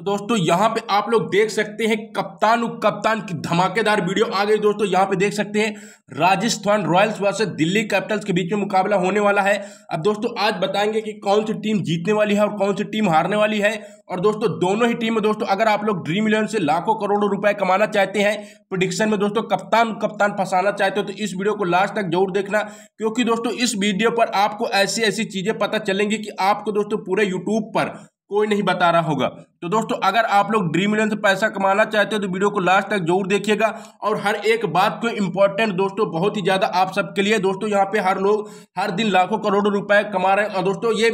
तो दोस्तों यहाँ पे आप लोग देख सकते हैं कप्तान कप्तान की धमाकेदार वीडियो आ गई दोस्तों यहाँ पे देख सकते हैं Rajasthan Royals versus Delhi Capitals के बीच में मुकाबला होने वाला है अब दोस्तों आज बताएंगे कि कौन सी टीम जीतने वाली है और कौन सी टीम हारने वाली है और दोस्तों दोनों ही टीम में दोस्तों अगर आप लोग ड्रीम इलेवन से लाखों करोड़ों रुपए कमाना चाहते हैं प्रोडिक्शन में दोस्तों कप्तान कप्तान फंसाना चाहते हो तो इस वीडियो को लास्ट तक जरूर देखना क्योंकि दोस्तों इस वीडियो पर आपको ऐसी ऐसी चीजें पता चलेंगी कि आपको दोस्तों पूरे यूट्यूब पर कोई नहीं बता रहा होगा तो दोस्तों अगर आप लोग ड्रीम इलेवन से पैसा कमाना चाहते हो तो वीडियो को लास्ट तक जरूर देखिएगा और हर एक बात को इंपॉर्टेंट दोस्तों बहुत ही ज़्यादा आप सबके लिए दोस्तों यहाँ पे हर लोग हर दिन लाखों करोड़ों रुपए कमा रहे हैं और दोस्तों ये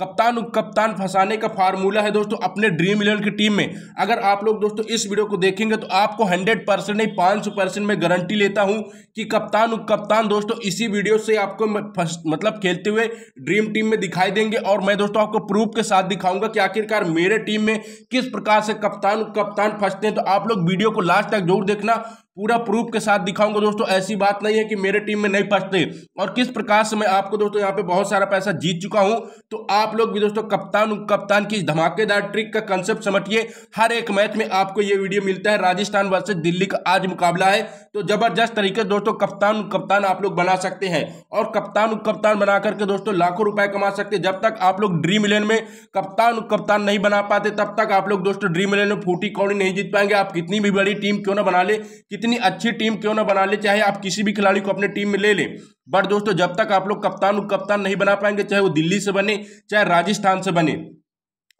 कप्तान कप्तान फंसाने का फार्मूला है दोस्तों अपने ड्रीम इलेवन की टीम में अगर आप लोग दोस्तों इस वीडियो को देखेंगे तो आपको 100 परसेंट नहीं पाँच सौ परसेंट मैं गारंटी लेता हूं कि कप्तान कप्तान दोस्तों इसी वीडियो से आपको मतलब खेलते हुए ड्रीम टीम में दिखाई देंगे और मैं दोस्तों आपको प्रूफ के साथ दिखाऊंगा कि आखिरकार मेरे टीम में किस प्रकार से कप्तान कप्तान फंसते हैं तो आप लोग वीडियो को लास्ट तक जरूर देखना पूरा प्रूफ के साथ दिखाऊंगा दोस्तों ऐसी बात नहीं है कि मेरे टीम में नहीं फंसते और किस प्रकार से मैं आपको दोस्तों यहाँ पे बहुत सारा पैसा जीत चुका हूं तो आप लोग भी दोस्तों कप्तान कप्तान की धमाकेदार ट्रिक का कंसेप्ट समझिए हर एक मैच में आपको ये वीडियो मिलता है राजस्थान वर्सेज दिल्ली का आज मुकाबला है तो जबरदस्त तरीके से दोस्तों कप्तान कप्तान आप लोग बना सकते हैं और कप्तान कप्तान बना करके दोस्तों लाखों रुपए कमा सकते हैं जब तक आप लोग ड्रीम इलेवन में कप्तान कप्तान नहीं बना पाते तब तक आप लोग दोस्तों ड्रीम इलेवन में फूटी कौड़ी नहीं जीत पाएंगे आप कितनी भी बड़ी टीम क्यों ना बना ले कितनी इतनी अच्छी टीम क्यों ना बना ले चाहे आप किसी भी खिलाड़ी को अपने टीम में ले लें बट दोस्तों जब तक आप लोग कप्तान उप कप्तान नहीं बना पाएंगे चाहे वो दिल्ली से बने चाहे राजस्थान से बने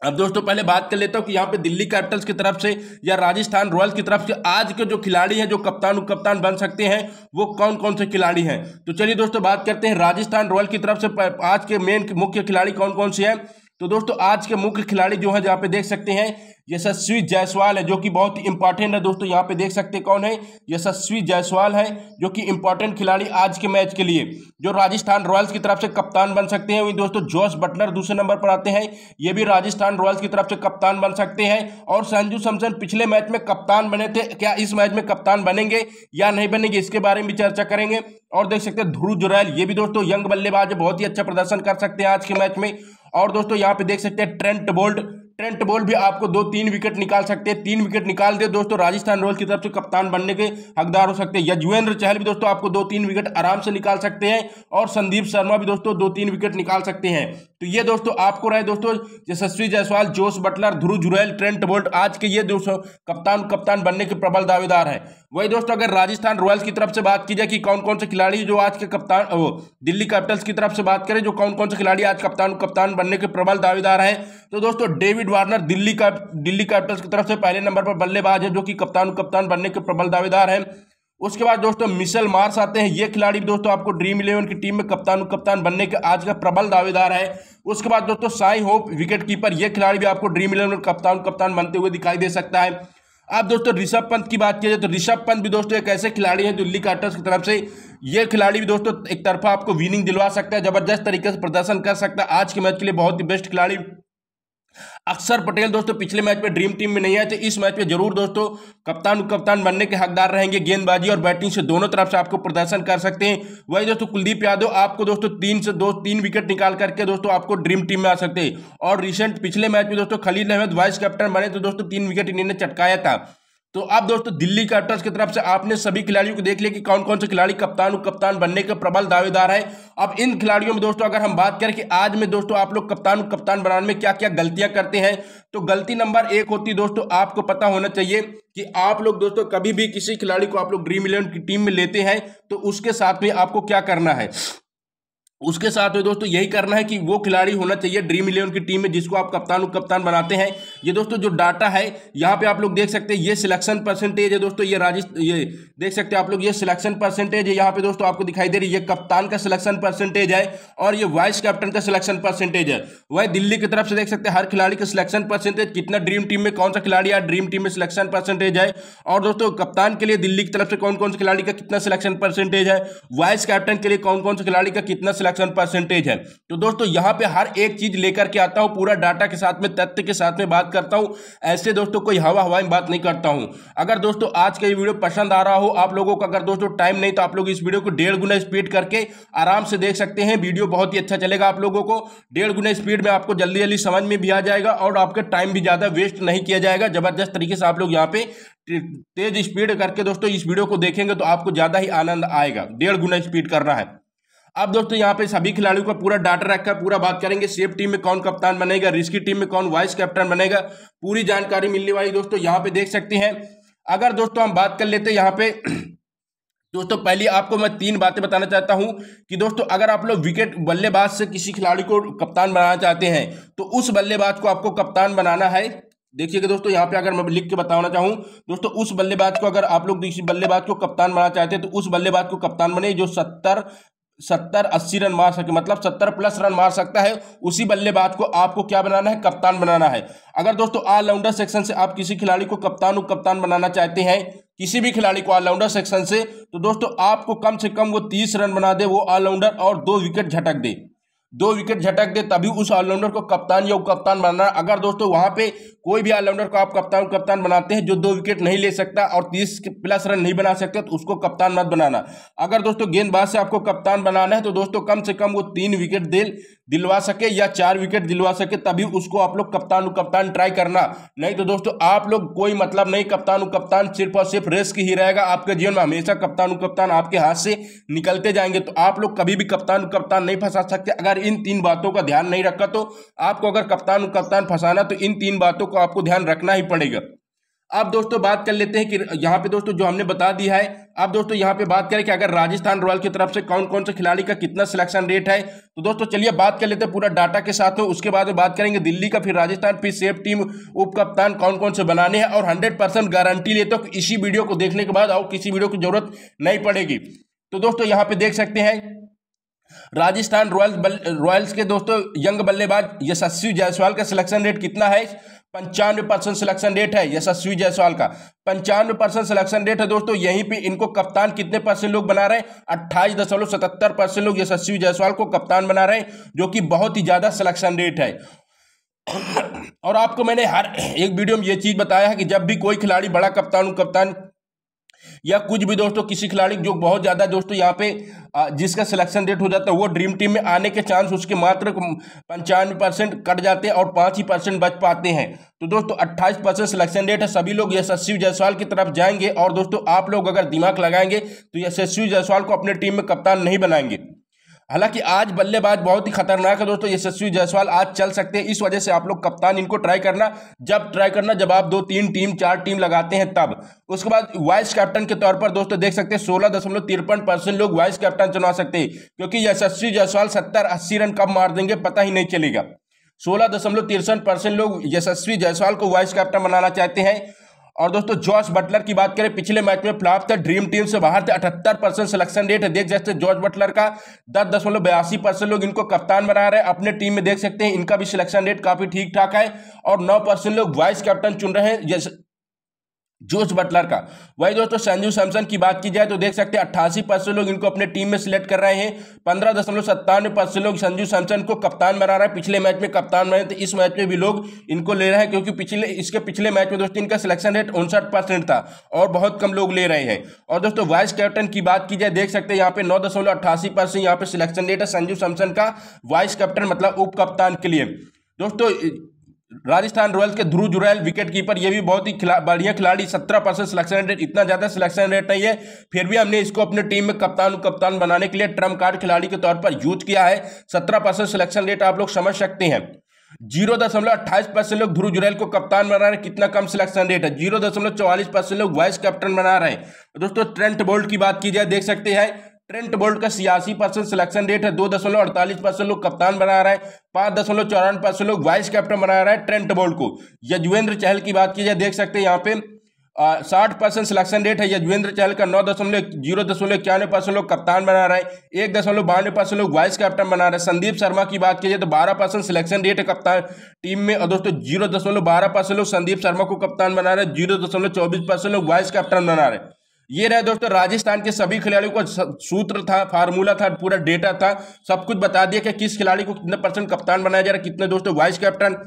अब दोस्तों पहले बात कर लेता हूँ कि यहाँ पे दिल्ली कैपिटल्स की तरफ से या राजस्थान रॉयल्स की तरफ से आज के जो खिलाड़ी हैं जो कप्तान उप कप्तान बन सकते हैं वो कौन कौन से खिलाड़ी हैं तो चलिए दोस्तों बात करते हैं राजस्थान रॉयल्स की तरफ से आज के मेन मुख्य खिलाड़ी कौन कौन से हैं तो दोस्तों आज के मुख्य खिलाड़ी जो है यहाँ पे देख सकते हैं यशस्वी जायसवाल है जो कि बहुत ही इंपॉर्टेंट है दोस्तों यहाँ पे देख सकते हैं कौन है यशस्वी जायसवाल है जो कि इंपॉर्टेंट खिलाड़ी आज के मैच के लिए जो राजस्थान रॉयल्स की तरफ से कप्तान बन सकते हैं वही दोस्तों जॉस बटलर दूसरे नंबर पर आते हैं ये भी राजस्थान रॉयल्स की तरफ से कप्तान बन सकते हैं और संजू सैमसन पिछले मैच में कप्तान बने थे क्या इस मैच में कप्तान बनेंगे या नहीं बनेंगे इसके बारे में भी चर्चा करेंगे और देख सकते हैं ध्रुव जुरैल ये भी दोस्तों यंग बल्लेबाज बहुत ही अच्छा प्रदर्शन कर सकते हैं आज के मैच में और दोस्तों यहाँ पे देख सकते हैं ट्रेंट बोल्ट ट्रेंट बोल भी आपको दो तीन विकेट निकाल सकते हैं तीन विकेट निकाल दे दोस्तों राजस्थान रॉयल्स की तरफ से कप्तान बनने के हकदार हो सकते हैं यजुवेंद्र चहल भी दोस्तों आपको दो तीन विकेट आराम से निकाल सकते हैं और संदीप शर्मा भी दोस्तों दो तीन विकेट निकाल सकते हैं तो ये दोस्तों आपको रहे दोस्तों Yashasvi Jaiswal Josh Buttler Dhruv Jurel Trent Boult आज के ये दोस्तों कप्तान कप्तान बनने के प्रबल दावेदार है वही दोस्तों अगर राजस्थान रॉयल्स की तरफ से बात की जाए कि कौन कौन से खिलाड़ी जो आज के कप्तान दिल्ली कैपिटल्स की तरफ से बात करें जो कौन कौन से खिलाड़ी आज कप्तान कप्तान बनने के प्रबल दावेदार हैं तो दोस्तों डेविड डेविड वार्नर दिल्ली का दिल्ली कैपिटल्स की तरफ से पहले नंबर पर बल्लेबाज है जो कि कप्तान कप्तान बनने के प्रबल दावेदार हैं उसके बाद दोस्तों मिशेल मार्स आते हैं ये खिलाड़ी भी दोस्तों आपको ड्रीम इलेवन की टीम में कप्तान कप्तान बनने के आज का प्रबल दावेदार है उसके बाद दोस्तों साई होप विकेट कीपर ये खिलाड़ी भी आपको ड्रीम इलेवन और कप्तान कप्तान बनते हुए दिखाई दे सकता है अब दोस्तों ऋषभ पंत की बात की जाए तो ऋषभ पंत भी दोस्तों एक ऐसे खिलाड़ी हैं दिल्ली कैपिटल्स की तरफ से ये खिलाड़ी भी दोस्तों एक तरफा आपको विनिंग दिलवा सकता है जबरदस्त तरीके से प्रदर्शन कर सकता है आज के मैच के लिए बहुत ही बेस्ट खिलाड़ी अक्षर पटेल दोस्तों पिछले मैच में ड्रीम टीम में नहीं आए थे इस मैच में जरूर दोस्तों कप्तान कप्तान बनने के हकदार रहेंगे गेंदबाजी और बैटिंग से दोनों तरफ से आपको प्रदर्शन कर सकते हैं वही दोस्तों कुलदीप यादव आपको दोस्तों तीन से दो तीन विकेट निकाल करके दोस्तों आपको ड्रीम टीम में आ सकते हैं और रिसेंट पिछले मैच में दोस्तों खलील अहमद वाइस कैप्टन बने तो दोस्तों तीन विकेट इन्हें चटकाया था तो अब दोस्तों दिल्ली कैपिटल्स की तरफ से आपने सभी खिलाड़ियों को देख लिया कि कौन कौन से खिलाड़ी कप्तान कप्तान बनने के प्रबल दावेदार है अब इन खिलाड़ियों में दोस्तों अगर हम बात करें कि आज में दोस्तों आप लोग कप्तान कप्तान बनाने में क्या क्या गलतियां करते हैं तो गलती नंबर एक होती दोस्तों आपको पता होना चाहिए कि आप लोग दोस्तों कभी भी किसी खिलाड़ी को आप लोग ड्रीम इलेवन की टीम में लेते हैं तो उसके साथ में आपको क्या करना है उसके साथ में दोस्तों यही करना है कि वो खिलाड़ी होना चाहिए ड्रीम इलेवन की टीम में जिसको आप कप्तान उप कप्तान बनाते हैं ये दोस्तों जो डाटा है यहाँ पे आप लोग देख सकते हैं ये सिलेक्शन परसेंटेज है दोस्तों ये राजस्थान ये देख सकते हैं आप लोग ये सिलेक्शन परसेंटेज है यहाँ पे दोस्तों आपको दिखाई दे रही है ये कप्तान का सिलेक्शन परसेंटेज है और ये वाइस कैप्टन का सिलेक्शन परसेंटेज है वह दिल्ली की तरफ से देख सकते हैं हर खिलाड़ी का सिलेक्शन परसेंटेज कितना ड्रीम टीम में कौन सा खिलाड़ी है ड्रीम टीम में सिलेक्शन परसेंटेज है और दोस्तों कप्तान के लिए दिल्ली की तरफ से कौन कौन से खिलाड़ी का कितना सिलेक्शन परसेंटेज है वाइस कैप्टन के लिए कौन कौन से खिलाड़ी का कितना सिलेक्शन परसेंटेज है तो दोस्तों यहाँ पे हर एक चीज लेकर के आता हूँ पूरा डाटा के साथ में तथ्य के साथ में बात करता हूँ ऐसे दोस्तों कोई हवा हवाई में बात नहीं करता हूँ अगर दोस्तों आज का ये वीडियो पसंद आ रहा हो आप लोगों का अगर दोस्तों टाइम नहीं तो आप लोग इस वीडियो को डेढ़ गुना स्पीड करके आराम से देख सकते हैं वीडियो बहुत ही अच्छा चलेगा आप लोगों को डेढ़ गुना स्पीड में आपको जल्दी जल्दी समझ में भी आ जाएगा और आपका टाइम भी ज़्यादा वेस्ट नहीं किया जाएगा जबरदस्त तरीके से आप लोग यहाँ पे तेज स्पीड करके दोस्तों इस वीडियो को देखेंगे तो आपको ज़्यादा ही आनंद आएगा डेढ़ गुना स्पीड करना है अब दोस्तों यहाँ पे सभी खिलाड़ियों का पूरा डाटा रखा है पूरा बात करेंगे सेफ टीम में कौन कप्तान बनेगा रिस्की टीम में कौन वाइस कैप्टन बनेगा पूरी जानकारी मिलने वाली दोस्तों यहाँ पे देख सकते हैं अगर दोस्तों हम बात कर लेते हैं यहाँ पे दोस्तों पहले आपको मैं तीन बातें बताना चाहता हूं कि दोस्तों अगर आप लोग विकेट बल्लेबाज से किसी खिलाड़ी को कप्तान बनाना चाहते हैं तो उस बल्लेबाज को आपको कप्तान बनाना है देखिएगा दोस्तों यहाँ पे अगर मैं लिख के बताना चाहूँ दोस्तों उस बल्लेबाज को अगर आप लोग किसी बल्लेबाज को कप्तान बनाना चाहते हैं तो उस बल्लेबाज को कप्तान बने जो सत्तर सत्तर अस्सी रन मार सके मतलब सत्तर प्लस रन मार सकता है उसी बल्लेबाज को आपको क्या बनाना है कप्तान बनाना है अगर दोस्तों ऑलराउंडर सेक्शन से आप किसी खिलाड़ी को कप्तान उप कप्तान बनाना चाहते हैं किसी भी खिलाड़ी को ऑलराउंडर सेक्शन से तो दोस्तों आपको कम से कम वो तीस रन बना दे वो ऑलराउंडर और दो विकेट झटक दे दो विकेट झटक दे तभी उस ऑलराउंडर को कप्तान या उपकप्तान बनाना अगर दोस्तों वहां पे कोई भी ऑलराउंडर को आप कप्तान कप्तान बनाते हैं जो दो विकेट नहीं ले सकता और तीस प्लस रन नहीं बना सकते तो उसको कप्तान मत बनाना अगर दोस्तों गेंदबाज से आपको कप्तान बनाना है तो दोस्तों कम से कम वो तीन विकेट दिल दिलवा सके या चार विकेट दिलवा सके तभी उसको आप लोग कप्तान उपकप्तान ट्राई करना नहीं तो दोस्तों आप लोग कोई मतलब नहीं कप्तान उपकप्तान सिर्फ और सिर्फ रिस्क ही रहेगा आपके जीवन में हमेशा कप्तान उपकप्तान आपके हाथ से निकलते जाएंगे तो आप लोग कभी भी कप्तान उपकप्तान नहीं फंसा सकते अगर इन तीन बातों का ध्यान नहीं रखा तो आपको अगर कप्तान कप्तान फंसाना तो इन तीन बातों को आपको ध्यान रखना ही पड़ेगा अब दोस्तों बात कर लेते हैं कि यहाँ पे दोस्तों जो हमने बता दिया है अब दोस्तों यहाँ पे बात करें कि अगर राजस्थान रॉयल की तरफ से कौन कौन से खिलाड़ी का कितना सिलेक्शन रेट है तो दोस्तों चलिए बात कर लेते हैं पूरा डाटा के साथ हो उसके बाद में बात करेंगे दिल्ली का फिर राजस्थान फिर सेफ टीम उप कप्तान कौन कौन से बनाने हैं और हंड्रेड गारंटी लेते हो इसी वीडियो को देखने के बाद और किसी वीडियो की जरूरत नहीं पड़ेगी तो दोस्तों यहाँ पे देख सकते हैं राजस्थान रॉयल्स रॉयल्स के दोस्तों यंग बल्लेबाज यशस्वी जायसवाल का सिलेक्शन रेट कितना है पंचानवे परसेंट सिलेक्शन रेट है यशस्वी जायसवाल का पंचानवे परसेंट सिलेक्शन रेट है दोस्तों यहीं पे इनको कप्तान कितने परसेंट लोग बना रहे हैं अट्ठाईस दशमलव सतहत्तर परसेंट लोग यशस्वी जायसवाल को कप्तान बना रहे हैं जो कि बहुत ही ज़्यादा सिलेक्शन रेट है और आपको मैंने हर एक वीडियो में ये चीज़ बताया है कि जब भी कोई खिलाड़ी बड़ा कप्तान कप्तान या कुछ भी दोस्तों किसी खिलाड़ी जो बहुत ज़्यादा दोस्तों यहाँ पे जिसका सिलेक्शन डेट हो जाता है वो ड्रीम टीम में आने के चांस उसके मात्र पंचानवे परसेंट कट जाते हैं और पाँच ही परसेंट बच पाते हैं तो दोस्तों अट्ठाईस परसेंट सिलेक्शन डेट है सभी लोग यशस्वी जायसवाल की तरफ जाएंगे और दोस्तों आप लोग अगर दिमाग लगाएंगे तो यशस्वी जायसवाल को अपने टीम में कप्तान नहीं बनाएंगे हालांकि आज बल्लेबाज बहुत ही खतरनाक है दोस्तों यशस्वी जायसवाल आज चल सकते हैं इस वजह से आप लोग कप्तान इनको ट्राई करना जब ट्राई करना जब आप दो तीन टीम चार टीम लगाते हैं तब उसके बाद वाइस कैप्टन के तौर पर दोस्तों देख सकते हैं सोलह दशमलव तिरपन परसेंट लोग वाइस कैप्टन चुना सकते हैं क्योंकि यशस्वी जायसवाल सत्तर अस्सी रन कब मार देंगे पता ही नहीं चलेगा सोलह दशमलव तिरसठ परसेंट लोग यशस्वी जायसवाल को वाइस कैप्टन बनाना चाहते हैं और दोस्तों जॉर्ज बटलर की बात करें पिछले मैच में फ्लॉप थे ड्रीम टीम से बाहर थे अठहत्तर परसेंट सिलेक्शन रेट है देख सकते हैं जॉर्ज बटलर का दस दशमलव बयासी परसेंट लोग इनको कप्तान बना रहे हैं अपने टीम में देख सकते हैं इनका भी सिलेक्शन रेट काफी ठीक ठाक है और नौ परसेंट लोग वाइस कैप्टन चुन रहे हैं जोश बटलर का वही दोस्तों संजू सैमसन की बात की जाए तो देख सकते हैं अट्ठासी परसेंट लोग इनको अपने टीम में सिलेक्ट कर रहे हैं पंद्रह दशमलव सत्तानवे परसेंट लोग संजू सैमसन को कप्तान बना रहा है पिछले मैच में कप्तान बने तो इस मैच में भी लोग इनको ले रहे हैं क्योंकि पिछले इसके पिछले मैच में दोस्तों इनका सिलेक्शन रेट उनसठ परसेंट था और बहुत कम लोग ले रहे हैं और दोस्तों वाइस कैप्टन की बात की जाए देख सकते हैं यहाँ पे नौ दशमलव अट्ठासी परसेंट यहाँ पे सिलेक्शन रेट है संजू सैमसन का वाइस कैप्टन मतलब उप कप्तान के लिए दोस्तों राजस्थान रॉयल्स के ध्रुव जुरैल विकेट कीपर ये भी बहुत ही खिला, बढ़िया खिलाड़ी सत्रह परसेंट सिलेक्शन रेट इतना ज़्यादा सिलेक्शन रेट नहीं है फिर भी हमने इसको अपने टीम में कप्तान कप्तान बनाने के लिए ट्रम्प कार्ड खिलाड़ी के तौर पर यूज किया है सत्रह परसेंट सिलेक्शन रेट आप लोग समझ सकते हैं जीरो दशमलव अट्ठाईस परसेंट लोग ध्रुव जुरैल को कप्तान बना रहे हैं कितना कम सिलेक्शन रेट है जीरो दशमलव चौवालीस परसेंट लोग वाइस कैप्टन बना रहे हैं दोस्तों ट्रेंट बोल्ट की बात की जाए देख सकते हैं ट्रेंट बोल्ट का सियासी परसेंट सिलेक्शन रेट है दो दशमलव अड़तालीस परसेंट लोग कप्तान बना रहे हैं पांच दशमलव चौरानवे परसेंट लोग वाइस कैप्टन बना रहे हैं ट्रेंट बोल्ट को यजवेंद्र चहल की बात की जाए देख सकते हैं यहाँ पे साठ परसेंट सिलेक्शन रेट है यजवेंद्र चहल का नौ दशमलव जीरो दशमलव इक्यानवे परसेंट लोग कप्तान बना रहे हैं एक दशमलव बानवे परसेंट लोग वाइस कैप्टन बना रहे हैं संदीप शर्मा की बात की जाए तो बारह परसेंट सिलेक्शन रेट है कप्तान टीम में और दोस्तों जीरो दशमलव बारह परसेंट लोग संदीप शर्मा को कप्तान बना रहे हैं जीरो दशमलव चौबीस परसेंट लोग वाइस कैप्टन बना रहे हैं ये रहा दोस्तों राजस्थान के सभी खिलाड़ियों का सूत्र था फार्मूला था पूरा डेटा था सब कुछ बता दिया कि किस खिलाड़ी को कितने परसेंट कप्तान बनाया जा रहा है कितने दोस्तों वाइस कैप्टन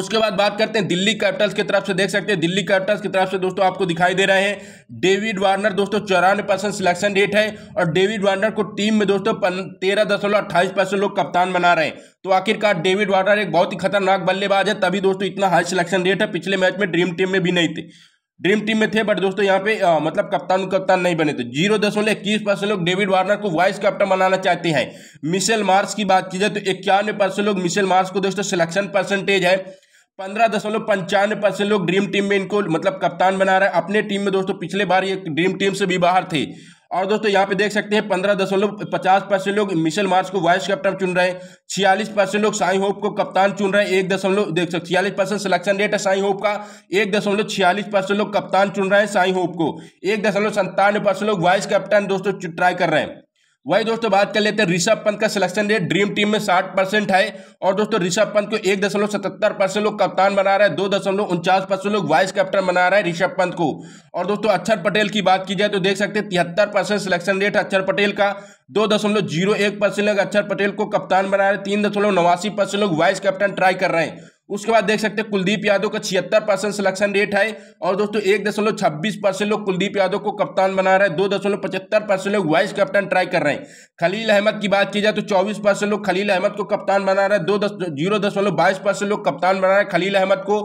उसके बाद बात करते हैं दिल्ली कैपिटल्स की तरफ से देख सकते हैं दिल्ली कैपिटल्स की तरफ से दोस्तों आपको दिखाई दे रहे हैं डेविड वार्नर दोस्तों चौरानवे परसेंट सिलेक्शन रेट है और डेविड वार्नर को टीम में दोस्तों तेरह दशमलव अट्ठाईस परसेंट लोग कप्तान बना रहे हैं तो आखिरकार डेविड वार्नर एक बहुत ही खतरनाक बल्लेबाज है तभी दोस्तों इतना हाई सिलेक्शन रेट है पिछले मैच में ड्रीम टीम में भी नहीं थे ड्रीम टीम में थे बट दोस्तों यहाँ पे आ, मतलब कप्तान कप्तान नहीं बने थे तो जीरो दशमलव इक्कीस परसेंट लोग डेविड वार्नर को वाइस कैप्टन बनाना चाहते हैं मिशेल मार्स की बात की जाए तो इक्यानवे परसेंट लोग मिशेल मार्स को दोस्तों सिलेक्शन परसेंटेज है पंद्रह दशमलव पंचानवे परसेंट लोग ड्रीम टीम में इनको मतलब कप्तान बना रहे हैं अपने टीम में दोस्तों पिछले बार ये ड्रीम टीम से भी बाहर थे और दोस्तों यहाँ पे देख सकते हैं पंद्रह दशमलव पचास परसेंट लोग मिशेल मार्च को वाइस कैप्टन चुन रहे हैं छियालीस परसेंट लोग साई होप को कप्तान चुन रहे हैं एक दशमलव देख सकते छियालीस परसेंट सिलेक्शन रेट है साई होप का एक दशमलव छियालीस परसेंट लोग कप्तान चुन रहे हैं साई होप को एक दशमलव संतानवे परसेंट लोग वाइस कैप्टन दोस्तों ट्राई कर रहे हैं वही दोस्तों बात कर लेते हैं ऋषभ पंत का सिलेक्शन रेट ड्रीम टीम में साठ परसेंट है और दोस्तों ऋषभ पंत को एक दशमलव सतहत्तर परसेंट लोग कप्तान बना रहा है दो दशमलव उनचास परसेंट लोग वाइस कैप्टन बना रहा है ऋषभ पंत को और दोस्तों अक्षर पटेल की बात की जाए तो देख सकते हैं तिहत्तर परसेंट सिलेक्शन रेट अक्षर पटेल का दो दशमलव जीरो एक परसेंट लोग अक्षर पटेल को कप्तान बना रहे हैं तीन दशमलव नवासी परसेंट लोग वाइस कैप्टन ट्राई कर रहे हैं उसके बाद देख सकते हैं कुलदीप यादव का छिहत्तर परसेंट सिलेक्शन रेट है और दोस्तों एक दशमलव छब्बीस परसेंट लोग कुलदीप यादव को कप्तान बना रहे हैं दो दशमलव पचहत्तर परसेंट लोग वाइस कैप्टन ट्राई कर रहे हैं खलील अहमद की बात की जाए तो चौबीस परसेंट लोग खलील अहमद को कप्तान बना रहे हैं दो दस जीरो दशमलव बाईस परसेंट लोग कप्तान बना रहे हैं खलील अहमद को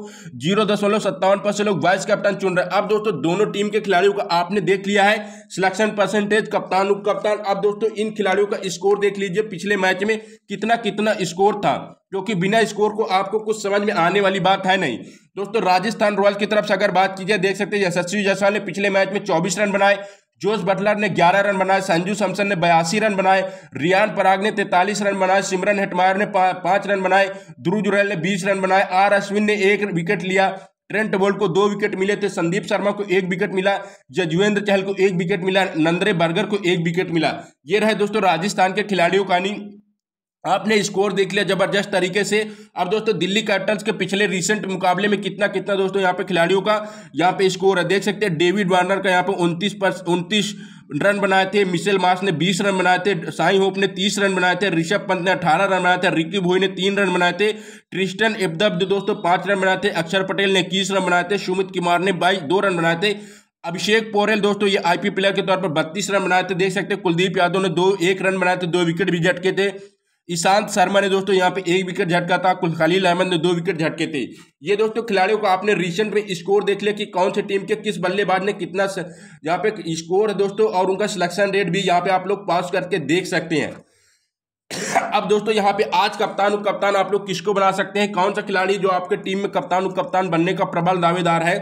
जीरो दशमलव सत्तावन परसेंट लोग वाइस कैप्टन चुन रहे हैं अब दोस्तों दोनों टीम के खिलाड़ियों का आपने देख लिया है सिलेक्शन परसेंटेज कप्तान उप कप्तान अब दोस्तों इन खिलाड़ियों का स्कोर देख लीजिए पिछले मैच में कितना कितना स्कोर था क्योंकि बिना स्कोर को आपको कुछ समझ में आने वाली बात है नहीं दोस्तों राजस्थान रॉयल्स की तरफ से अगर बात की जाए देख सकते हैं यशस्वी जायसवाल ने पिछले मैच में चौबीस रन बनाए जोस बटलर ने 11 रन बनाए संजू सैमसन ने बयासी रन बनाए रियान पराग ने तैतालीस रन बनाए सिमरन हेटमायर ने पांच रन बनाए ध्रुव जुरैल ने 20 रन बनाए आर अश्विन ने एक विकेट लिया ट्रेंट बोल्ट को दो विकेट मिले थे संदीप शर्मा को एक विकेट मिला जजुवेंद्र चहल को एक विकेट मिला नंद्रे बर्गर को एक विकेट मिला ये रहे दोस्तों राजस्थान के खिलाड़ियों का आपने स्कोर देख लिया जबरदस्त तरीके से अब दोस्तों दिल्ली कैपिटल्स के पिछले रिसेंट मुकाबले में कितना कितना दोस्तों यहाँ पे खिलाड़ियों का यहाँ पे स्कोर है देख सकते हैं डेविड वार्नर का यहाँ पे उनतीस पर उनतीस रन बनाए थे मिशेल मास ने 20 रन बनाए थे साई होप ने 30 रन बनाए थे ऋषभ पंत ने 18 रन बनाए थे रिकी भोई ने तीन रन बनाए थे ट्रिस्टन एबदब दोस्तों पांच रन बनाए थे अक्षर पटेल ने इक्कीस रन बनाए थे सुमित कुमार ने बाईस दो रन बनाए थे अभिषेक पोरेल दोस्तों ये आईपी प्लेयर के तौर पर बत्तीस रन बनाए थे देख सकते हैं कुलदीप यादव ने दो एक रन बनाए थे दो विकेट भी झटके थे ईशांत शर्मा ने दोस्तों यहाँ पे एक विकेट झटका था कुल खलील अहमद ने दो विकेट झटके थे ये दोस्तों खिलाड़ियों को आपने रिसेंट में स्कोर देख लिया कि कौन से टीम के किस बल्लेबाज ने कितना यहाँ पे स्कोर है दोस्तों और उनका सिलेक्शन रेट भी यहाँ पे आप लोग पास करके देख सकते हैं अब दोस्तों यहाँ पे आज कप्तान उप कप्तान आप लोग किसको बना सकते हैं कौन सा खिलाड़ी जो आपके टीम में कप्तान उप कप्तान बनने का प्रबल दावेदार है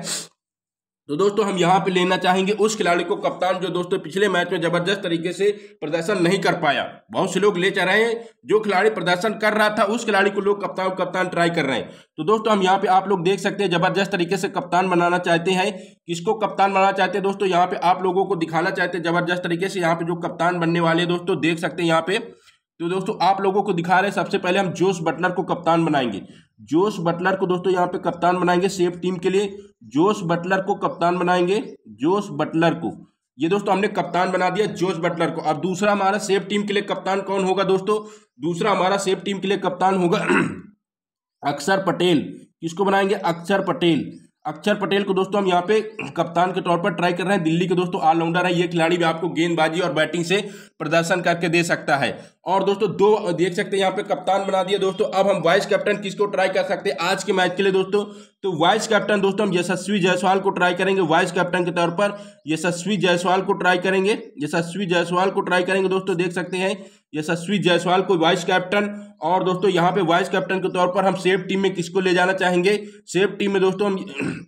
तो दोस्तों हम यहाँ पे लेना चाहेंगे उस खिलाड़ी को कप्तान जो दोस्तों पिछले मैच में जबरदस्त तरीके से प्रदर्शन नहीं कर पाया बहुत से लोग ले जा रहे हैं जो खिलाड़ी प्रदर्शन कर रहा था उस खिलाड़ी को लोग कप्तान कप्तान ट्राई कर रहे हैं तो दोस्तों हम यहाँ पे आप लोग देख सकते हैं जबरदस्त तरीके से कप्तान बनाना चाहते हैं किसको कप्तान बनाना चाहते हैं दोस्तों यहाँ पे आप लोगों को दिखाना चाहते हैं जबरदस्त तरीके से यहाँ पे जो कप्तान बनने वाले दोस्तों देख सकते हैं यहाँ पे तो दोस्तों आप लोगों को दिखा रहे हैं सबसे पहले हम जोश बटलर को कप्तान बनाएंगे जोश बटलर को दोस्तों यहाँ पे कप्तान बनाएंगे सेफ टीम के लिए जोश बटलर को कप्तान बनाएंगे जोश बटलर को ये दोस्तों हमने कप्तान बना दिया जोश बटलर को अब दूसरा हमारा सेफ टीम के लिए कप्तान कौन होगा दोस्तों दूसरा हमारा सेफ टीम के लिए कप्तान होगा अक्षर पटेल किसको बनाएंगे अक्षर पटेल अक्षर पटेल को दोस्तों हम यहाँ पे कप्तान के तौर पर ट्राई कर रहे हैं दिल्ली के दोस्तों ऑलराउंडर है ये खिलाड़ी भी आपको गेंदबाजी और बैटिंग से प्रदर्शन करके दे सकता है और दोस्तों दो देख सकते हैं यहाँ पे कप्तान बना दिया दोस्तों अब हम वाइस कैप्टन किसको ट्राई कर सकते हैं आज के मैच के लिए दोस्तों तो वाइस कैप्टन दोस्तों हम यशस्वी जायसवाल को ट्राई करेंगे वाइस कैप्टन के तौर पर यशस्वी जायसवाल को ट्राई करेंगे यशस्वी जायसवाल को ट्राई करेंगे दोस्तों देख सकते हैं यशस्वी जायसवाल को वाइस कैप्टन और दोस्तों यहाँ पे वाइस कैप्टन के तौर पर हम सेफ टीम में किसको ले जाना चाहेंगे सेफ टीम में दोस्तों हम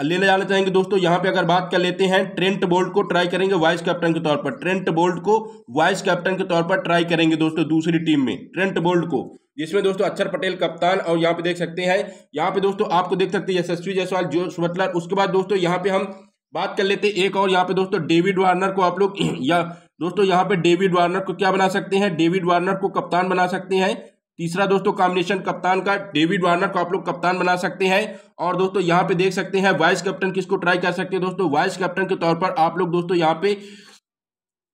ले जाना चाहेंगे दोस्तों यहां पे अगर बात कर लेते हैं ट्रेंट बोल्ट को ट्राई करेंगे वाइस कैप्टन के तौर पर ट्रेंट बोल्ट को वाइस कैप्टन के तौर पर ट्राई करेंगे दोस्तों दूसरी टीम में ट्रेंट बोल्ट को जिसमें दोस्तों अक्षर पटेल कप्तान और यहाँ पे देख सकते हैं यहाँ पे दोस्तों आपको देख सकते हैं यशस्वी जायसवाल जोश बटलर उसके बाद दोस्तों यहाँ पे हम बात कर लेते हैं एक और यहाँ पे दोस्तों डेविड वार्नर को आप लोग या दोस्तों यहाँ पे डेविड वार्नर को क्या बना सकते हैं डेविड वार्नर को कप्तान बना सकते हैं तीसरा दोस्तों कॉम्बिनेशन कप्तान का डेविड वार्नर को आप लोग कप्तान बना सकते हैं और दोस्तों यहाँ पे देख सकते हैं वाइस कैप्टन किसको ट्राई कर सकते हैं दोस्तों वाइस कैप्टन के तौर पर आप लोग दोस्तों यहाँ पे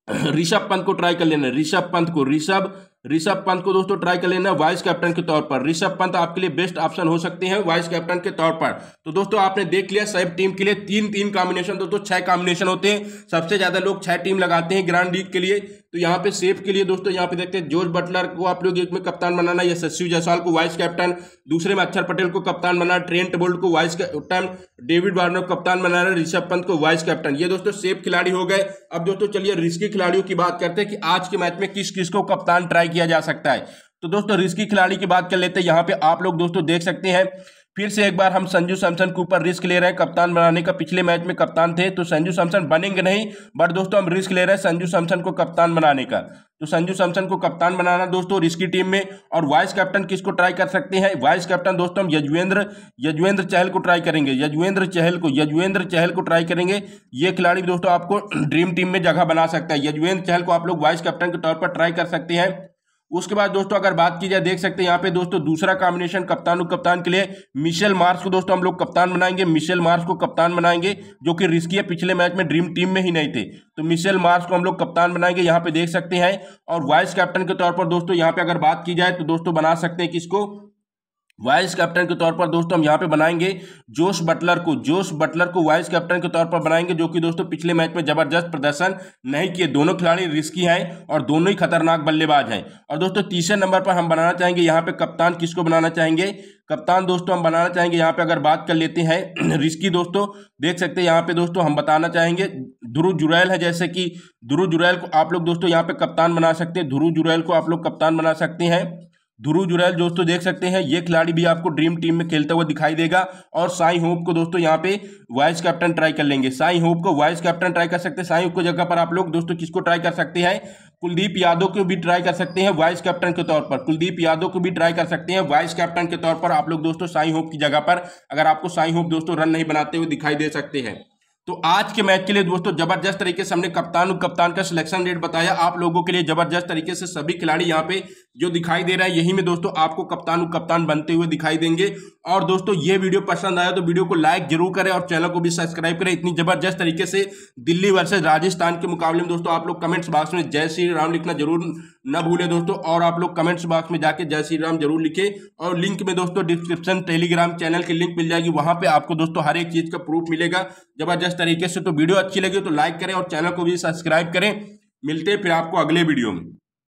ऋषभ पंत को ट्राई कर लेना ऋषभ पंत को ऋषभ ऋषभ पंत को दोस्तों ट्राई कर लेना वाइस कैप्टन के तौर पर ऋषभ पंत आपके लिए बेस्ट ऑप्शन हो सकते हैं वाइस कैप्टन के तौर पर तो दोस्तों आपने देख लिया सब टीम के लिए तीन तीन कॉम्बिनेशन दोस्तों छह कॉम्बिनेशन होते हैं सबसे ज्यादा लोग छह टीम लगाते हैं ग्रांड लीग के लिए तो यहाँ पे सेफ के लिए दोस्तों यहाँ पे देखते हैं जोर्ज बटलर को आप लोग एक में कप्तान बनाना या शशि जयसवाल को वाइस कैप्टन दूसरे में अक्षर पटेल को कप्तान बनाना ट्रेंट बोल्ट को वाइस कैप्टन डेविड वार्नर को कप्तान बनाना ऋषभ पंत को वाइस कैप्टन ये दोस्तों सेफ खिलाड़ी हो गए अब दोस्तों चलिए रिस्की खिलाड़ियों की बात करते हैं कि आज के मैच में किस किस को कप्तान ट्राई किया जा सकता है तो दोस्तों रिस्की खिलाड़ी की बात कर लेते हैं यहाँ पे आप लोग दोस्तों देख सकते हैं फिर से एक बार हम संजू सैमसन के ऊपर रिस्क ले रहे हैं कप्तान बनाने का पिछले मैच में कप्तान थे तो संजू सैमसन बनेंगे नहीं बट दोस्तों हम रिस्क ले रहे हैं संजू सैमसन को कप्तान बनाने का तो संजू सैमसन को कप्तान बनाना दोस्तों रिस्की टीम में और वाइस कैप्टन किसको ट्राई कर सकते हैं वाइस कैप्टन दोस्तों हम यजवेंद्र यजवेंद्र चहल को ट्राई करेंगे यजवेंद्र चहल को यजवेंद्र चहल को ट्राई करेंगे ये खिलाड़ी दोस्तों आपको ड्रीम टीम में जगह बना सकता है यजवेंद्र चहल को आप लोग वाइस कैप्टन के तौर पर ट्राई कर सकते हैं उसके बाद दोस्तों अगर बात की जाए देख सकते हैं यहाँ पे दोस्तों दूसरा कॉम्बिनेशन कप्तान कप्तान के लिए मिशेल मार्स को दोस्तों हम लोग कप्तान बनाएंगे मिशेल मार्स को कप्तान बनाएंगे जो कि रिस्की है पिछले मैच में ड्रीम टीम में ही नहीं थे तो मिशेल मार्स को हम लोग कप्तान बनाएंगे यहाँ पे देख सकते हैं और वाइस कैप्टन के तौर पर दोस्तों यहाँ पे अगर बात की जाए तो दोस्तों बना सकते हैं किसको वाइस कैप्टन के तौर पर दोस्तों हम यहाँ पे बनाएंगे जोश बटलर को जोश बटलर को वाइस कैप्टन के तौर पर बनाएंगे जो कि दोस्तों पिछले मैच में जबरदस्त प्रदर्शन नहीं किए दोनों खिलाड़ी रिस्की हैं और दोनों ही खतरनाक बल्लेबाज हैं और दोस्तों तीसरे नंबर पर हम बनाना चाहेंगे यहाँ पे कप्तान किसको बनाना चाहेंगे कप्तान दोस्तों हम बनाना चाहेंगे यहाँ पे अगर बात कर लेते हैं रिस्की दोस्तों देख सकते हैं यहाँ पे दोस्तों हम बताना चाहेंगे ध्रुव जुरैल है जैसे कि ध्रुव जुरैल को आप लोग दोस्तों यहाँ पे कप्तान बना सकते हैं ध्रुव जुरैल को आप लोग कप्तान बना सकते हैं ध्रुव जुरैल दोस्तों देख सकते हैं ये खिलाड़ी भी आपको ड्रीम टीम में खेलता हुआ दिखाई देगा और साई होप को दोस्तों यहाँ पे वाइस कैप्टन ट्राई कर लेंगे साई होप को वाइस कैप्टन ट्राई कर सकते हैं साई होप को जगह पर आप लोग दोस्तों किसको ट्राई कर सकते हैं कुलदीप यादव को भी ट्राई कर सकते हैं वाइस कैप्टन के तौर पर कुलदीप यादव को भी ट्राई कर सकते हैं वाइस कैप्टन के तौर पर आप लोग दोस्तों साई होप की जगह पर अगर आपको साई होप दोस्तों रन नहीं बनाते हुए दिखाई दे सकते हैं तो आज के मैच के लिए दोस्तों जबरदस्त तरीके से हमने कप्तान और कप्तान का सिलेक्शन रेट बताया आप लोगों के लिए जबरदस्त तरीके से सभी खिलाड़ी यहाँ पे जो दिखाई दे रहा है यही में दोस्तों आपको कप्तान कप्तान बनते हुए दिखाई देंगे और दोस्तों ये वीडियो पसंद आया तो वीडियो को लाइक जरूर करें और चैनल को भी सब्सक्राइब करें इतनी जबरदस्त तरीके से दिल्ली वर्सेज राजस्थान के मुकाबले में दोस्तों आप लोग कमेंट्स बॉक्स में जय श्री राम लिखना जरूर न भूलें दोस्तों और आप लोग कमेंट्स बॉक्स में जाके जय श्री राम जरूर लिखें और लिंक में दोस्तों डिस्क्रिप्शन टेलीग्राम चैनल की लिंक मिल जाएगी वहां पर आपको दोस्तों हर एक चीज़ का प्रूफ मिलेगा जबरदस्त तरीके से तो वीडियो अच्छी लगी तो लाइक करें और चैनल को भी सब्सक्राइब करें मिलते हैं फिर आपको अगले वीडियो में